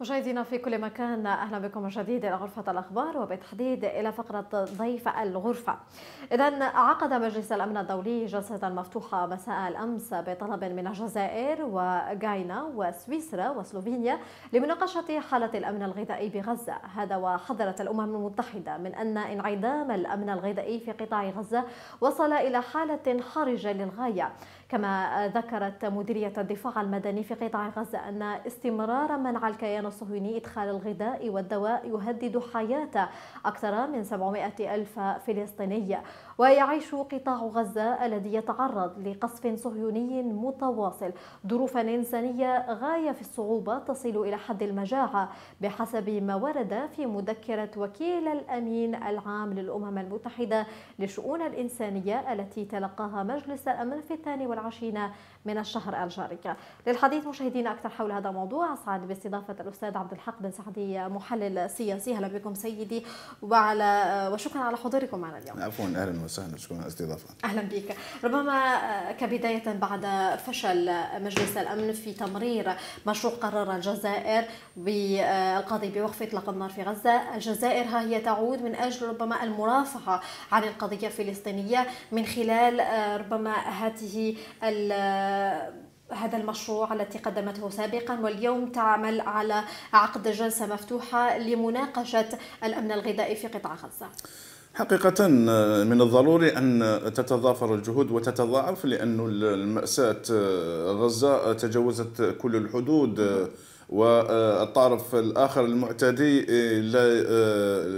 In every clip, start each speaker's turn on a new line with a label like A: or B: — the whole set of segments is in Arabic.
A: مشاهدينا في كل مكان اهلا بكم من جديد الى غرفه الاخبار وبالتحديد الى فقره ضيف الغرفه. اذا عقد مجلس الامن الدولي جلسه مفتوحه مساء الامس بطلب من الجزائر وغاينا وسويسرا وسلوفينيا لمناقشه حاله الامن الغذائي بغزه، هذا وحذرت الامم المتحده من ان انعدام الامن الغذائي في قطاع غزه وصل الى حاله حرجه للغايه كما ذكرت مديرية الدفاع المدني في قطاع غزة أن استمرار منع الكيان الصهيوني إدخال الغذاء والدواء يهدد حياة أكثر من 700 ألف فلسطيني ويعيش قطاع غزة الذي يتعرض لقصف صهيوني متواصل ظروفا إنسانية غاية في الصعوبة تصل إلى حد المجاعة بحسب ما ورد في مذكرة وكيل الأمين العام للأمم المتحدة لشؤون الإنسانية التي تلقاها مجلس الأمن في الثاني والعشرين من الشهر الجاري للحديث مشاهدينا أكثر حول هذا الموضوع أسعد باستضافة الأستاذ عبد الحق بن سعدي محلل سياسي أهلا بكم سيدي وعلى وشكرا على حضوركم معنا اليوم
B: عفوا أهلا وسهلا شكرا على الاستضافه.
A: اهلا بك، ربما آه، كبدايه بعد فشل مجلس الامن في تمرير مشروع قرر الجزائر بالقضي آه، بوقف اطلاق النار في غزه، الجزائر ها هي تعود من اجل ربما المرافعه عن القضيه الفلسطينيه من خلال آه، ربما هذه هذا المشروع التي قدمته سابقا واليوم تعمل على عقد جلسه مفتوحه لمناقشه الامن الغذائي في قطاع غزه.
B: حقيقة آه، من الضروري أن تتضافر الجهود وتتضاعف لأن المأساة آه، غزة آه، تجاوزت كل الحدود والطرف الآخر المعتدي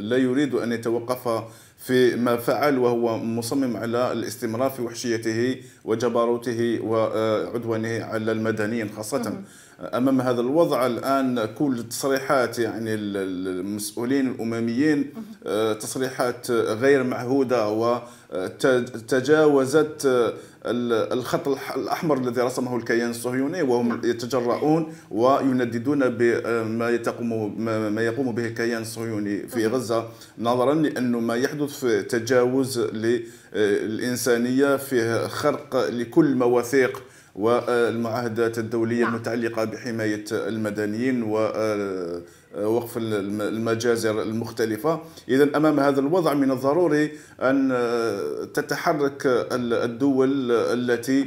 B: لا يريد أن يتوقف في ما فعل وهو مصمم على الاستمرار في وحشيته وجبروته وعدوانه على المدنيين خاصة امام هذا الوضع الان كل التصريحات يعني المسؤولين الامميين آه، تصريحات غير معهودة وتجاوزت آه، آه، الخط الأحمر الذي رسمه الكيان الصهيوني وهم نعم. يتجرؤون وينددون بما يقوم ما يقوم به الكيان الصهيوني في غزة نظرا لأنه ما يحدث في تجاوز للإنسانية فيه خرق لكل مواثيق والمعاهدات الدولية نعم. المتعلقة بحماية المدنيين ووقف آه، آه، المجازر المختلفة إذا أمام هذا الوضع من الضروري أن آه، تتحرك الدول التي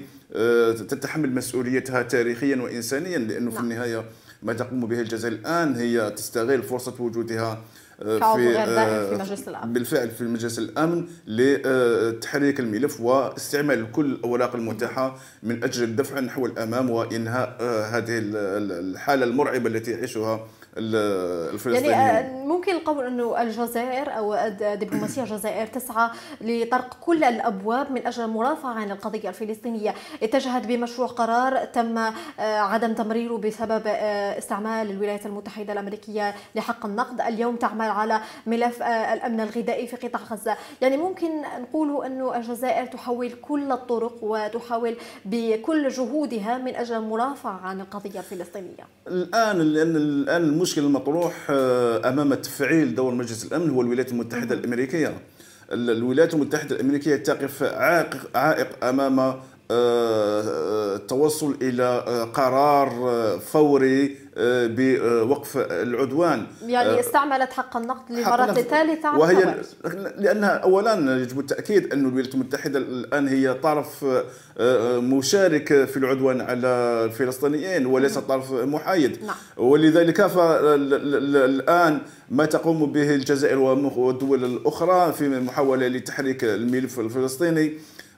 B: تتحمل مسؤوليتها تاريخيا وإنسانيا لأنه نعم. في النهاية ما تقوم به الجزائر الان هي تستغل فرصه وجودها آه، في آه، مجلس الامن بالفعل في مجلس الامن لتحريك الملف واستعمال كل الاوراق المتاحه من اجل الدفع نحو الامام وانهاء آه، هذه الحاله المرعبه التي يعيشها يعني, آه، الفلسطينيين يعني
A: ممكن القول انه الجزائر او دبلوماسيه الجزائر تسعى لطرق كل الابواب من اجل المرافعه عن القضيه الفلسطينيه اتجهت بمشروع قرار تم آه، عدم تمريره بسبب آه، استعمال الولايات المتحده الامريكيه لحق النقد اليوم تعمل على ملف الامن الغذائي في قطاع غزه يعني ممكن نقول انه الجزائر تحاول كل الطرق وتحاول بكل جهودها من اجل المرافعه عن القضيه الفلسطينيه
B: الان لان الان المشكل المطروح آه، امام تفعيل دور مجلس الامن هو الولايات المتحده الامريكيه الولايات المتحده الامريكيه تقف عائق, عائق امام التوصل آه، آه، الى قرار فوري آه، بوقف العدوان يعني آه،
A: استعملت حق النقد لمرة ثالثة وهي
B: لأنها أولا يجب التأكيد أن الولايات المتحدة الآن هي طرف آه، مشارك في العدوان على الفلسطينيين وليس طرف محايد نعم. ولذلك فالآن ما تقوم به الجزائر والدول الأخرى في محاولة لتحريك الملف الفلسطيني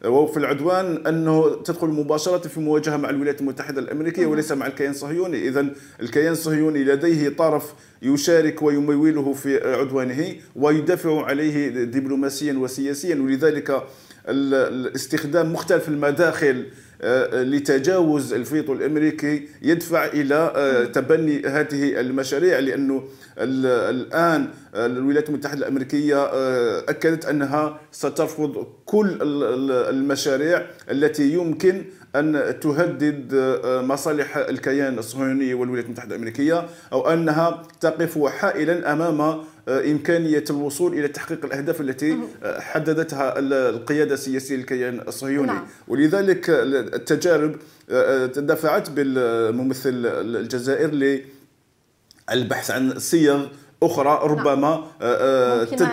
B: آه، وفي العدوان انه تدخل مباشره في مواجهه مع الولايات المتحده الامريكيه وليس مع الكيان الصهيوني، اذا الكيان الصهيوني لديه طرف يشارك ويموله في عدوانه ويدافع عليه دبلوماسيا وسياسيا ولذلك الاستخدام مختلف المداخل آه، آه، لتجاوز الفيتو الامريكي يدفع الى آه، تبني هذه المشاريع لانه الان الولايات المتحده الامريكيه اكدت انها سترفض كل المشاريع التي يمكن ان تهدد مصالح الكيان الصهيوني والولايات المتحده الامريكيه او انها تقف حائلا امام آه، إمكانية الوصول إلى تحقيق الأهداف التي آه، حددتها القيادة السياسية للكيان الصهيوني نعم. ولذلك التجارب آه، دفعت بالممثل الجزائري للبحث عن صيغ اخرى نعم. ربما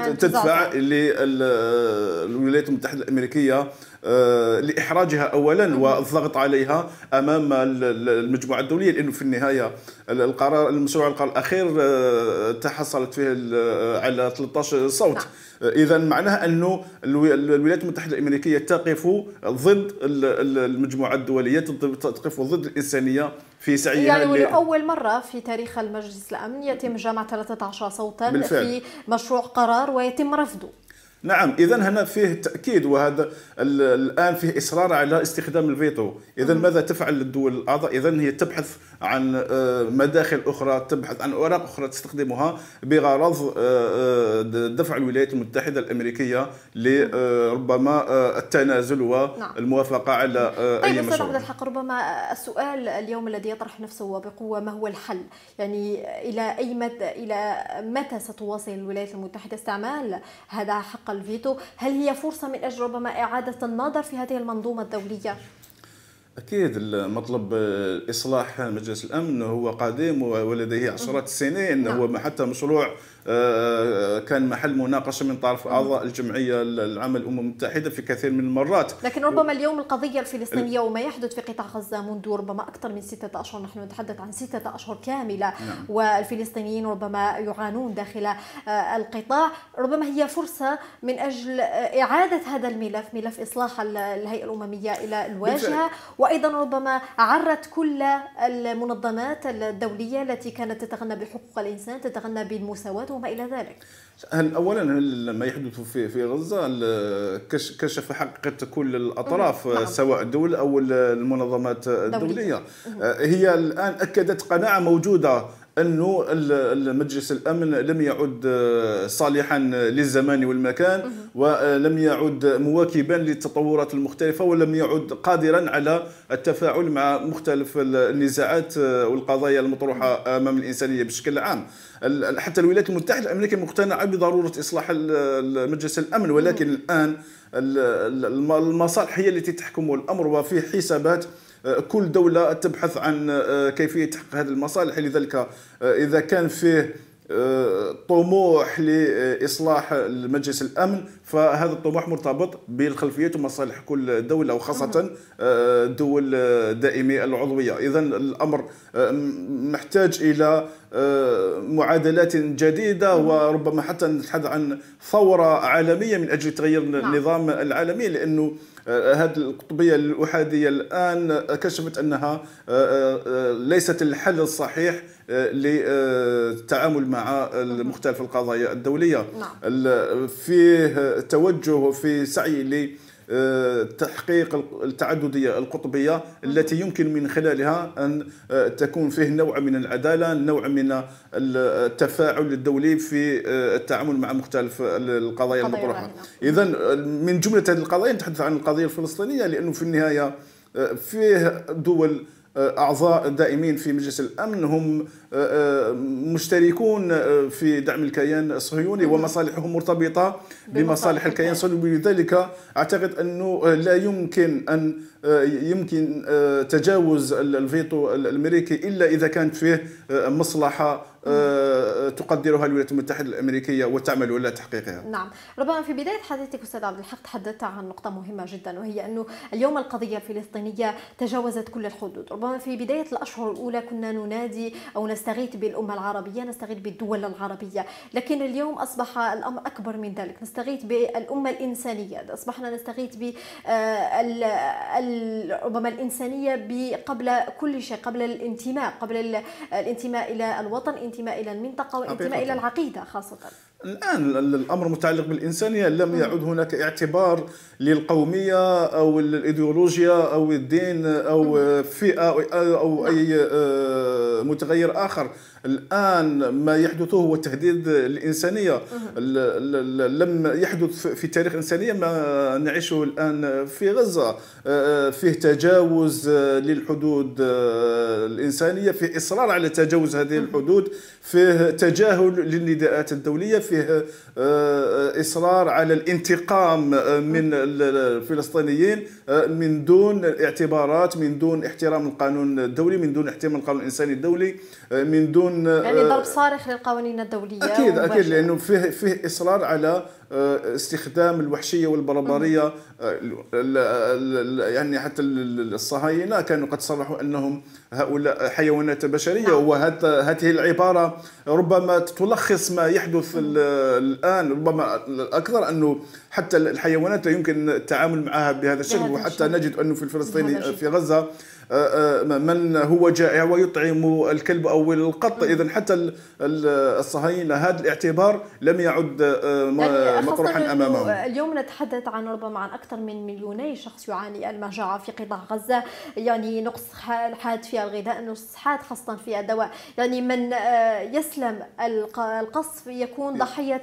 B: نعم. تدفع للولايات المتحده الامريكيه آه، لاحراجها اولا والضغط عليها امام المجموعه الدوليه لانه في النهايه القرار المشروع القرار الاخير آه، تحصلت فيه آه، على 13 صوت نعم. اذا معناه انه الولايات المتحده الامريكيه تقف ضد المجموعه الدوليه تقف ضد الانسانيه في سعيها يعني لاول
A: مره في تاريخ المجلس الامن يتم جمع 13 صوتا بالفعل. في مشروع قرار ويتم رفضه
B: نعم اذا هنا فيه تاكيد وهذا الان فيه اصرار على استخدام الفيتو اذا ماذا تفعل الدول الاعضاء اذا هي تبحث عن آه، مداخل أخرى تبحث عن أوراق أخرى تستخدمها بغرض آه، آه، دفع الولايات المتحدة الأمريكية لربما التنازل نعم. والموافقة على أي طيب مشروع عبد
A: الحق ربما السؤال اليوم الذي يطرح نفسه بقوة ما هو الحل يعني إلى أي مدى إلى متى ستواصل الولايات المتحدة استعمال هذا حق الفيتو هل هي فرصة من أجل ربما إعادة النظر في هذه المنظومة الدولية
B: اكيد المطلب اصلاح مجلس الامن هو قديم ولديه عشرات السنين نعم. هو حتى مشروع آه، كان محل مناقشه من طرف اعضاء الجمعيه العامه الامم المتحده في كثير من المرات لكن ربما
A: اليوم القضيه الفلسطينيه وما يحدث في قطاع غزه منذ ربما اكثر من سته اشهر نحن نتحدث عن سته اشهر كامله نعم. والفلسطينيين ربما يعانون داخل آه، القطاع ربما هي فرصه من اجل آه، اعاده هذا الملف ملف اصلاح الهيئه الامميه الى الواجهه وايضا ربما عرت كل المنظمات الدوليه التي كانت تتغنى بحقوق الانسان تتغنى بالمساواه وما إلى ذلك
B: هل اولا هل يحدث في في غزه كشف حقيقه كل الاطراف نعم. سواء الدول او المنظمات الدوليه آه، هي الان اكدت قناعه موجوده انه المجلس الامن لم يعد آه، صالحا للزمان والمكان ولم يعد مواكبا للتطورات المختلفه ولم يعد قادرا على التفاعل مع مختلف النزاعات آه، والقضايا المطروحه امام الانسانيه بشكل عام حتى الولايات المتحده الامريكيه مقتنعه بضروره اصلاح مجلس الامن ولكن مم. الان المصالح هي التي تحكم الامر وفي حسابات آه، كل دوله تبحث عن آه، كيفيه تحقيق هذه المصالح لذلك آه، اذا كان فيه طموح لاصلاح مجلس الامن فهذا الطموح مرتبط بالخلفيات ومصالح كل دوله وخاصه آه، دول دائمي العضويه اذا الامر آه، محتاج الى آه، معادلات جديده وربما حتى نتحدث عن ثوره عالميه من اجل تغيير نعم. النظام العالمي لانه آه، هذه القطبيه الاحاديه الان كشفت انها آه، آه، ليست الحل الصحيح للتعامل مع مختلف القضايا الدوليه نعم. فيه توجه في سعي آه، تحقيق التعددية القطبية التي يمكن من خلالها أن آه، تكون فيه نوع من العدالة نوع من التفاعل الدولي في آه، التعامل مع مختلف القضايا المطروحة نعم. إذا من جملة هذه القضايا نتحدث عن القضية الفلسطينية لأنه في النهاية فيه دول آه، اعضاء دائمين في مجلس الامن هم آه، آه، مشتركون في دعم الكيان الصهيوني ومصالحهم مرتبطه بمصالح الكيان الصهيوني لذلك اعتقد انه لا يمكن ان يمكن تجاوز الفيتو الامريكي الا اذا كانت فيه مصلحه تقدرها الولايات المتحده الامريكيه وتعمل ولا تحقيقها.
A: نعم، ربما في بدايه حديثك استاذ عبد الحق تحدثت عن نقطه مهمه جدا وهي انه اليوم القضيه الفلسطينيه تجاوزت كل الحدود، ربما في بدايه الاشهر الاولى كنا ننادي او نستغيث بالامه العربيه، نستغيث بالدول العربيه، لكن اليوم اصبح الامر اكبر من ذلك، نستغيث بالامه الانسانيه، اصبحنا نستغيث ب آه، ربما الانسانيه قبل كل شيء، قبل الانتماء، قبل الانتماء الى الوطن الانتماء الى المنطقه والانتماء الى العقيده خاصه
B: الان الامر متعلق بالانسانيه لم نعم. يعد هناك اعتبار للقوميه او الايديولوجيا او الدين او نعم. فئه او نعم. اي آه، متغير اخر الان ما يحدث هو تهديد الانسانيه لم يحدث في تاريخ الانسانيه ما نعيشه الان في غزه آه، آه، فيه تجاوز للحدود الانسانيه فيه اصرار على تجاوز هذه الحدود فيه تجاهل للنداءات الدوليه فيه آه، آه، اصرار على الانتقام آه، من الفلسطينيين من دون اعتبارات من دون احترام القانون الدولي من دون احترام القانون الانساني الدولي من دون يعني ضرب
A: صارخ للقوانين الدوليه اكيد اكيد
B: لانه فيه فيه اصرار على آه، استخدام الوحشيه والبربريه آه، يعني حتى الصهاينه كانوا قد صرحوا انهم هؤلاء حيوانات بشريه نعم. وهذه العباره ربما تلخص ما يحدث الان ربما الاكثر انه حتى الحيوانات لا يمكن التعامل معها بهذا الشكل وحتى نجد انه في الفلسطيني في غزه آه، من هو جائع ويطعم الكلب او القط اذا حتى الصهاينه هذا الاعتبار لم يعد مطروحا امامهم اليوم
A: نتحدث عن ربما عن اكثر من مليوني شخص يعاني المجاعه في قطاع غزه يعني نقص حاد في الغذاء نقص حاد خاصه في الدواء يعني من آه، يسلم القصف يكون نعم. ضحيه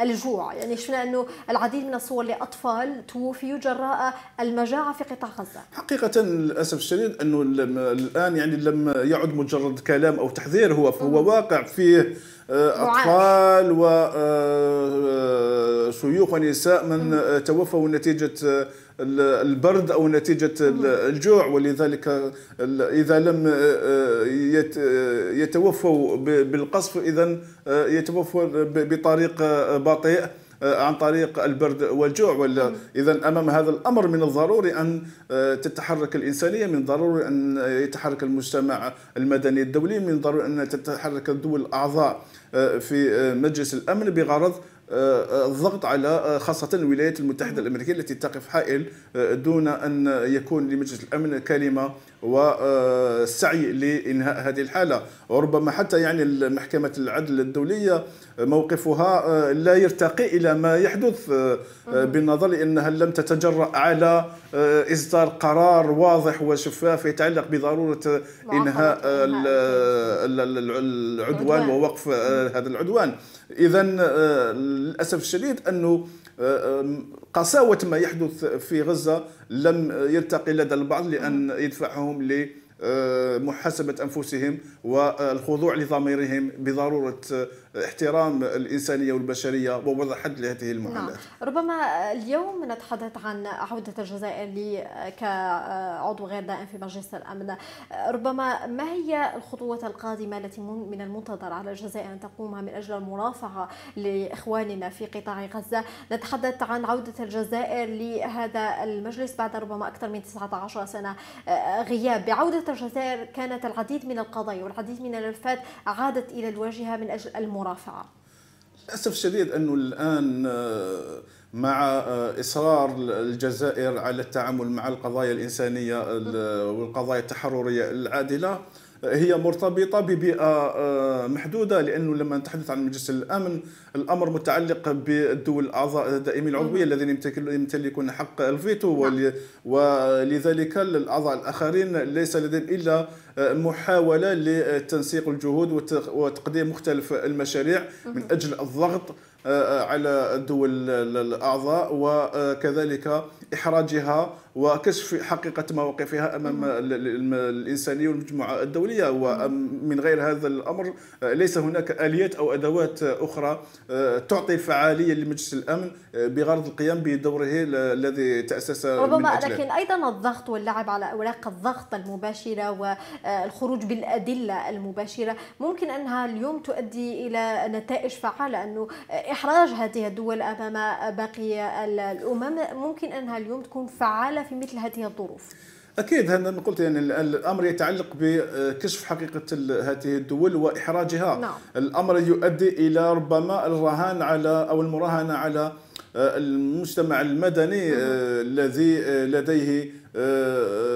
A: الجوع يعني شفنا انه العديد من الصور لاطفال توفيوا جراء المجاعه في قطاع غزه
B: حقيقه للاسف الشديد انه الان يعني لم يعد مجرد كلام او تحذير هو هو واقع فيه آه، أطفال وشيوخ آه، آه، ونساء من توفوا نتيجة البرد أو نتيجة الجوع ولذلك إذا لم يتوفوا بالقصف إذا يتوفوا بطريق بطيء آه، عن طريق البرد والجوع ولا اذا امام هذا الامر من الضروري ان آه، تتحرك الانسانيه من ضروري ان آه، يتحرك المجتمع المدني الدولي من ضروري ان تتحرك الدول الاعضاء في مجلس الامن بغرض الضغط على خاصة الولايات المتحدة الأمريكية التي تقف حائل دون أن يكون لمجلس الأمن كلمة والسعي آه، لإنهاء هذه الحالة وربما حتى يعني محكمة العدل الدولية موقفها آه، لا يرتقي إلى ما يحدث آه، بالنظر لأنها لم تتجرأ على إصدار قرار واضح وشفاف يتعلق بضرورة إنهاء العدوان ووقف هذا العدوان إذا للأسف الشديد أنه قساوة ما يحدث في غزة لم يرتقي لدى البعض لأن يدفعهم ل محاسبة أنفسهم والخضوع لضميرهم بضرورة احترام الإنسانية والبشرية ووضع حد لهذه المعاناة نعم.
A: ربما اليوم نتحدث عن عودة الجزائر كعضو غير دائم في مجلس الأمن ربما ما هي الخطوة القادمة التي من المنتظر على الجزائر أن تقومها من أجل المرافعة لإخواننا في قطاع غزة نتحدث عن عودة الجزائر لهذا المجلس بعد ربما أكثر من 19 سنة غياب بعودة الجزائر كانت العديد من القضايا والعديد من الملفات عادت إلى الواجهة من أجل المرافعة المرافعه؟
B: للاسف الشديد انه الان آه، مع آه، اصرار الجزائر على التعامل مع القضايا الانسانيه والقضايا التحرريه العادله هي مرتبطه ببيئه آه، محدوده لانه لما نتحدث عن مجلس الامن الامر متعلق بالدول الاعضاء الدائمين العضويه الذين يمتلكون حق الفيتو نعم. ولذلك الاعضاء الاخرين ليس لديهم الا آه، محاوله لتنسيق الجهود وتقديم مختلف المشاريع من اجل الضغط آه، على الدول الاعضاء وكذلك احراجها وكشف حقيقه مواقفها امام الانسانيه والمجموعه الدوليه ومن غير هذا الامر آه، ليس هناك اليات او ادوات آه، اخرى آه، تعطي فعالية لمجلس الامن بغرض القيام بدوره الذي تاسس ربما لكن
A: ايضا الضغط واللعب على اوراق الضغط المباشره والخروج بالادله المباشره ممكن انها اليوم تؤدي الى نتائج فعاله انه احراج هذه الدول امام باقي الامم ممكن انها اليوم تكون فعاله في مثل هذه الظروف
B: اكيد انا قلت يعني الامر يتعلق بكشف حقيقه هذه الدول واحراجها نعم. الامر يؤدي الى ربما الرهان على او المراهنه على آه، المجتمع المدني آه، الذي آه، لديه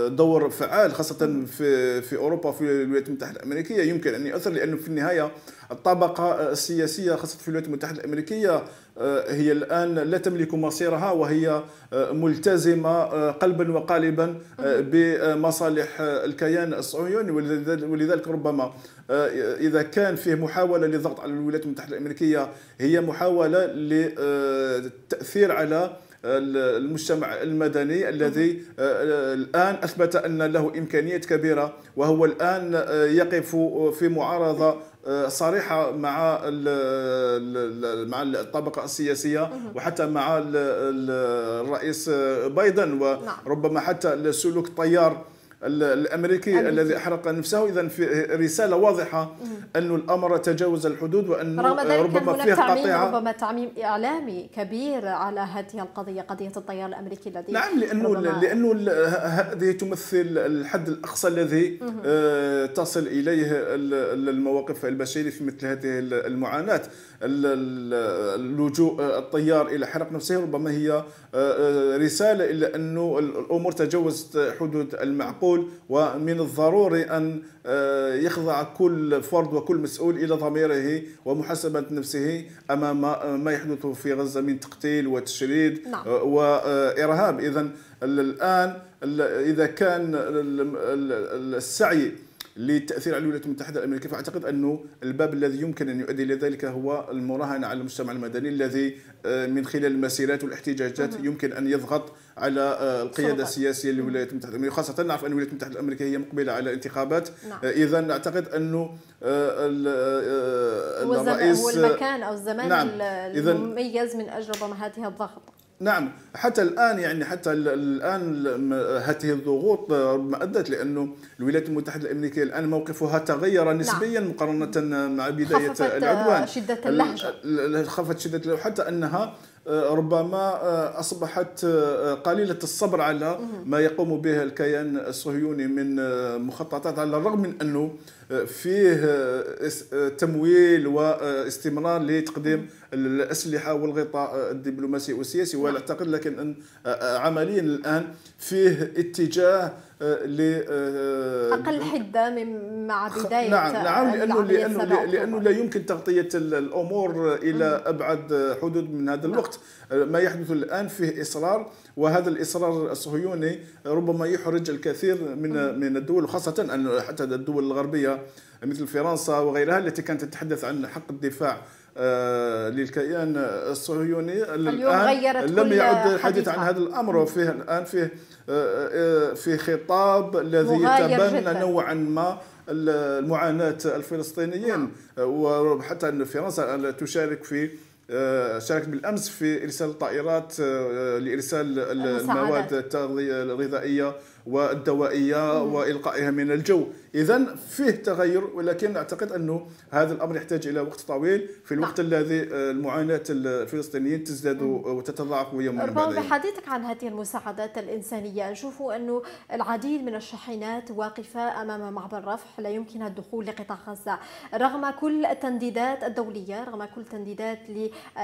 B: دور فعال خاصه في في اوروبا في الولايات المتحده الامريكيه يمكن ان يؤثر لانه في النهايه الطبقه السياسيه خاصه في الولايات المتحده الامريكيه آه، هي الان لا تملك مصيرها وهي آه، ملتزمه آه، قلبا وقالبا بمصالح الكيان الصهيوني ولذلك ربما اذا كان فيه محاوله للضغط على الولايات المتحده الامريكيه هي محاوله للتاثير على المجتمع المدني الذي آه، الآن أثبت أن له إمكانيات كبيرة وهو الآن آه، يقف في معارضة آه، صريحه مع مع الطبقه السياسيه وحتى مع الرئيس بايدن نعم. وربما حتى سلوك طيار الامريكي الذي احرق نفسه اذا في رساله واضحه أن الامر تجاوز الحدود وانه رغم ذلك ربما كان هناك تعميم
A: ربما تعميم اعلامي كبير على هذه القضيه قضيه الطيار الامريكي الذي نعم لانه
B: لانه هذه تمثل الحد الاقصى الذي آه، تصل اليه المواقف البشريه في مثل هذه المعاناه اللجوء آه، الطيار الى حرق نفسه ربما هي آه، رساله الى انه الامور تجاوزت حدود المعقول يقول ومن الضروري أن آه، يخضع كل فرد وكل مسؤول إلى ضميره ومحاسبة نفسه أمام ما آه، يحدث في غزة من تقتيل وتشريد نعم. آه، وإرهاب إذا الآن إذا كان السعي للتاثير على الولايات المتحده الامريكيه فاعتقد انه الباب الذي يمكن ان يؤدي الى ذلك هو المراهنه على المجتمع المدني الذي آه، من خلال المسيرات والاحتجاجات يمكن ان يضغط على آه، القياده السياسيه للولايات المتحده الامريكيه خاصه نعرف ان الولايات المتحده الامريكيه هي مقبله على انتخابات نعم. آه، اذا نعتقد انه الرئيس هو المكان
A: او الزمان نعم. المميز من اجل ضم هذه الضغط
B: نعم حتى الان يعني حتى الان هذه الضغوط ادت لانه الولايات المتحده الامريكيه الان موقفها تغير نعم. نسبيا نعم. مقارنه مع بدايه خفت العدوان
A: شده اللهجه
B: خفت شده اللهجه حتى انها آه، ربما آه، اصبحت آه، قليله الصبر على ما يقوم به الكيان الصهيوني من مخططات على الرغم من انه فيه آه، آه، تمويل واستمرار لتقديم الاسلحه والغطاء الدبلوماسي والسياسي نعم. واعتقد اعتقد لكن ان آه، عمليا الان فيه اتجاه ل اقل
A: حده من مع بدايه نعم نعم لانه لانه لانه
B: لا يمكن تغطيه الامور الى ابعد حدود من هذا نعم. الوقت ما يحدث الآن فيه إصرار وهذا الإصرار الصهيوني ربما يحرج الكثير من من الدول وخاصة أن حتى الدول الغربية مثل فرنسا وغيرها التي كانت تتحدث عن حق الدفاع آه، للكيان الصهيوني الان لم يعد الحديث عن هذا الامر وفيه الان فيه آه، آه، في خطاب الذي يتبنى نوعا ما المعاناه الفلسطينيين نعم. وحتى ان فرنسا تشارك في آه، شاركت بالامس في ارسال الطائرات آه، لارسال المواد الغذائيه والدوائيه والقائها من الجو اذا فيه تغير ولكن اعتقد انه هذا الامر يحتاج الى وقت طويل في نعم. الوقت نعم. الذي آه، المعاناه الفلسطينيين تزداد وتتضاعف يوما بعد يوم بحديثك
A: عن هذه المساعدات الانسانيه نشوف انه العديد من الشاحنات واقفه امام معبر رفح لا يمكنها الدخول لقطاع غزه رغم كل التنديدات الدوليه رغم كل التنديدات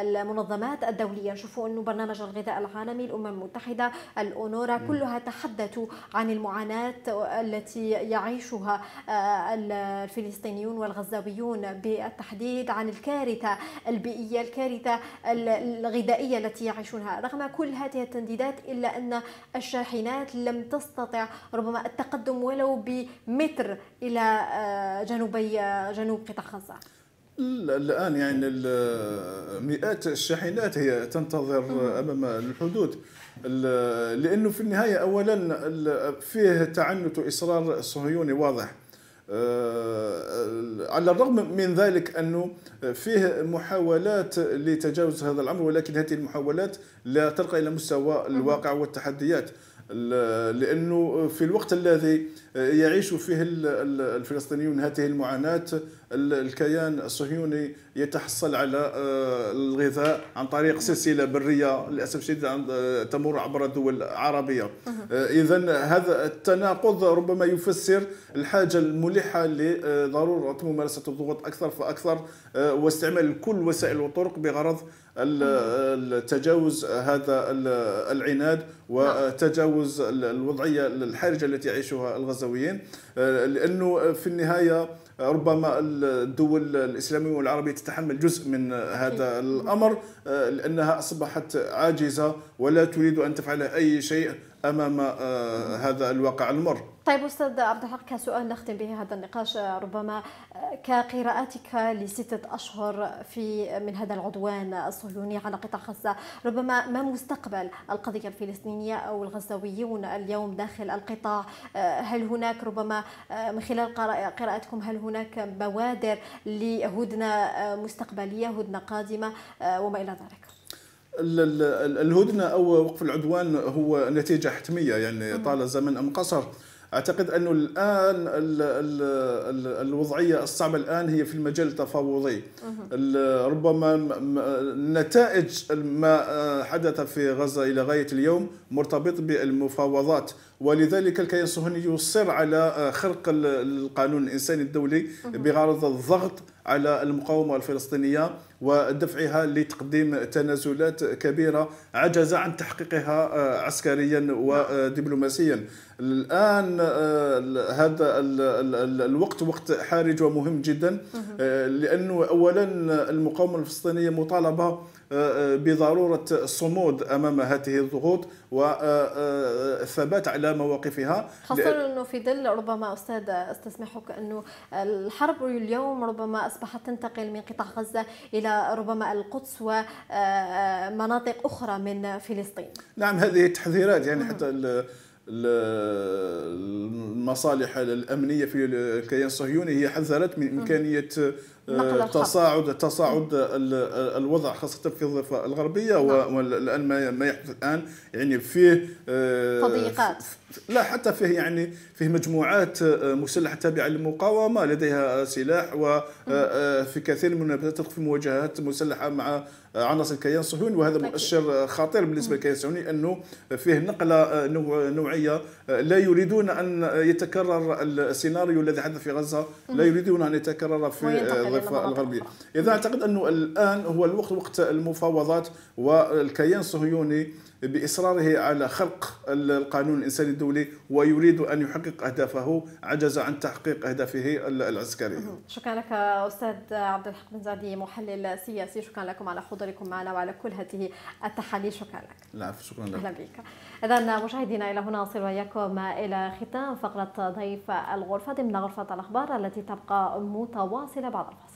A: للمنظمات الدوليه نشوف انه برنامج الغذاء العالمي الامم المتحده الاونورا كلها تحدثوا عن المعاناة التي يعيشها آه، الفلسطينيون والغزاويون بالتحديد عن الكارثة البيئية الكارثة الغذائية التي يعيشونها رغم كل هذه التنديدات إلا أن الشاحنات لم تستطع ربما التقدم ولو بمتر إلى آه، جنوبي آه، جنوب قطاع غزة
B: الآن يعني مئات الشاحنات هي تنتظر أمام الحدود لانه في النهايه اولا فيه تعنت واصرار صهيوني واضح آه، على الرغم من ذلك انه فيه محاولات لتجاوز هذا الامر ولكن هذه المحاولات لا ترقى الى مستوى الواقع والتحديات لانه في الوقت الذي يعيش فيه الفلسطينيون هذه المعاناه الكيان الصهيوني يتحصل على آه، الغذاء عن طريق سلسله بريه للاسف الشديد آه، تمر عبر الدول العربيه آه، اذا هذا التناقض ربما يفسر الحاجه الملحه لضروره ممارسه الضغوط اكثر فاكثر واستعمال كل وسائل وطرق بغرض تجاوز هذا العناد وتجاوز الوضعيه الحرجه التي يعيشها الغزاويين آه، لانه في النهايه ربما الدول الاسلاميه والعربيه تتحمل جزء من هذا الامر آه، لانها اصبحت عاجزه ولا تريد ان تفعل اي شيء امام آه، هذا الواقع المر.
A: طيب استاذ عبد الحق كسؤال نختم به هذا النقاش ربما كقراءتك لسته اشهر في من هذا العدوان الصهيوني على قطاع غزه، ربما ما مستقبل القضيه الفلسطينيه او الغزاويون اليوم داخل القطاع؟ آه، هل هناك ربما آه، من خلال قراءتكم هل هناك بوادر لهدنه مستقبليه، هدنه قادمه وما الى ذلك؟
B: الهدنه او وقف العدوان هو نتيجه حتميه يعني طال الزمن ام قصر اعتقد انه الان الـ الـ الـ الوضعيه الصعبه الان هي في المجال التفاوضي ربما نتائج ما آه، حدث في غزه الى غايه اليوم مرتبط بالمفاوضات ولذلك الكيان الصهيوني يصر على آه، خرق القانون الانساني الدولي بغرض الضغط على المقاومه الفلسطينيه ودفعها لتقديم تنازلات كبيره عجز عن تحقيقها آه، عسكريا ودبلوماسيا. نعم. آه، الان هذا الوقت وقت حرج ومهم جدا لانه اولا المقاومه الفلسطينيه مطالبه بضروره الصمود امام هذه الضغوط والثبات على مواقفها خاصه
A: انه في ظل ربما استاذ استسمحك انه الحرب اليوم ربما اصبحت تنتقل من قطاع غزه الى ربما القدس ومناطق اخرى من فلسطين
B: نعم هذه التحذيرات يعني حتى المصالح الامنيه في الكيان الصهيوني هي حذرت من امكانيه آه، تصاعد تصاعد الوضع خاصه في الضفه الغربيه نعم. ما يحدث الان يعني فيه آه، تضييقات لا حتى فيه يعني فيه مجموعات آه، مسلحه تابعه للمقاومه لديها آه، سلاح وفي آه، كثير من النباتات تقف في مواجهات مسلحه مع عناصر الكيان الصهيوني وهذا مؤشر خطير بالنسبه للكيان الصهيوني انه فيه نقله نوعيه لا يريدون ان يتكرر السيناريو الذي حدث في غزه لا يريدون ان يتكرر في الضفه الغربيه اذا اعتقد انه الان هو الوقت وقت المفاوضات والكيان الصهيوني باصراره على خلق القانون الانساني الدولي ويريد ان يحقق اهدافه عجز عن تحقيق اهدافه العسكريه.
A: شكرا لك استاذ عبد الحق بن زادي محلل سياسي شكرا لكم على حضوركم معنا وعلى كل هذه التحاليل شكرا لك.
B: لا شكرا لك. اهلا
A: بك. اذا مشاهدينا الى هنا نصل واياكم الى ختام فقره ضيف الغرفه ضمن غرفه الاخبار التي تبقى متواصله بعد الفصل.